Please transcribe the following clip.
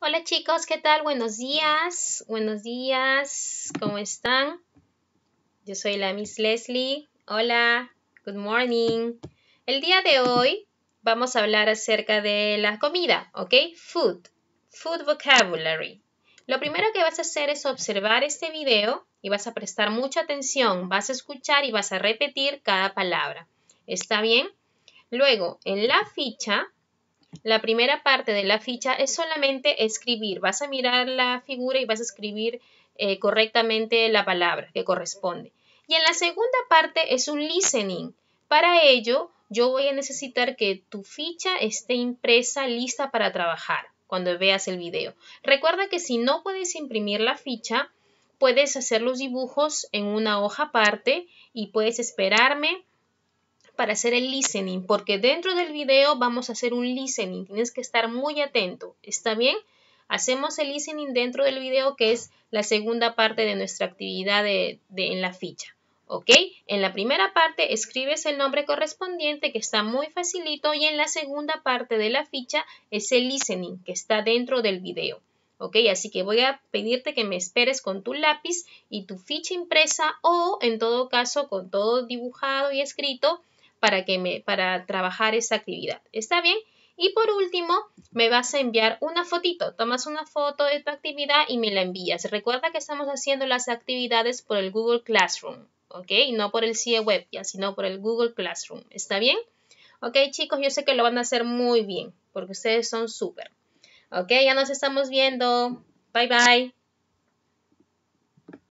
Hola chicos, ¿qué tal? Buenos días, buenos días, ¿cómo están? Yo soy la Miss Leslie. Hola, good morning. El día de hoy vamos a hablar acerca de la comida, ¿ok? Food, food vocabulary. Lo primero que vas a hacer es observar este video y vas a prestar mucha atención, vas a escuchar y vas a repetir cada palabra. ¿Está bien? Luego, en la ficha la primera parte de la ficha es solamente escribir. Vas a mirar la figura y vas a escribir eh, correctamente la palabra que corresponde. Y en la segunda parte es un listening. Para ello, yo voy a necesitar que tu ficha esté impresa, lista para trabajar cuando veas el video. Recuerda que si no puedes imprimir la ficha, puedes hacer los dibujos en una hoja aparte y puedes esperarme para hacer el listening, porque dentro del video vamos a hacer un listening. Tienes que estar muy atento. ¿Está bien? Hacemos el listening dentro del video, que es la segunda parte de nuestra actividad en la ficha. ¿Ok? En la primera parte escribes el nombre correspondiente que está muy facilito y en la segunda parte de la ficha es el listening que está dentro del video. ¿Ok? Así que voy a pedirte que me esperes con tu lápiz y tu ficha impresa o en todo caso con todo dibujado y escrito para, que me, para trabajar esa actividad. ¿Está bien? Y por último, me vas a enviar una fotito. Tomas una foto de tu actividad y me la envías. Recuerda que estamos haciendo las actividades por el Google Classroom, ¿ok? No por el CIE Web, ya, sino por el Google Classroom. ¿Está bien? Ok, chicos, yo sé que lo van a hacer muy bien, porque ustedes son súper. Ok, ya nos estamos viendo. Bye, bye.